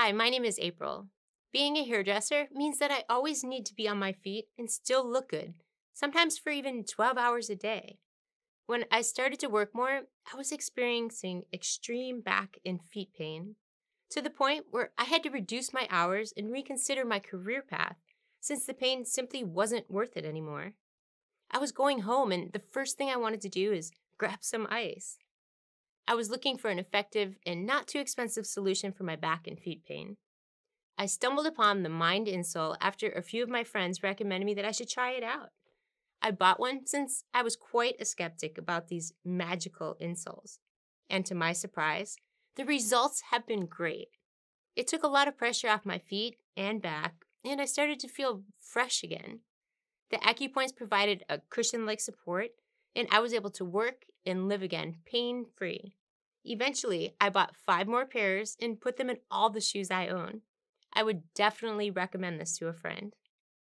Hi, my name is April. Being a hairdresser means that I always need to be on my feet and still look good, sometimes for even 12 hours a day. When I started to work more, I was experiencing extreme back and feet pain to the point where I had to reduce my hours and reconsider my career path since the pain simply wasn't worth it anymore. I was going home, and the first thing I wanted to do is grab some ice. I was looking for an effective and not too expensive solution for my back and feet pain. I stumbled upon the Mind Insole after a few of my friends recommended me that I should try it out. I bought one since I was quite a skeptic about these magical insoles. And to my surprise, the results have been great. It took a lot of pressure off my feet and back, and I started to feel fresh again. The acupoints provided a cushion like support, and I was able to work and live again pain free. Eventually, I bought five more pairs and put them in all the shoes I own. I would definitely recommend this to a friend.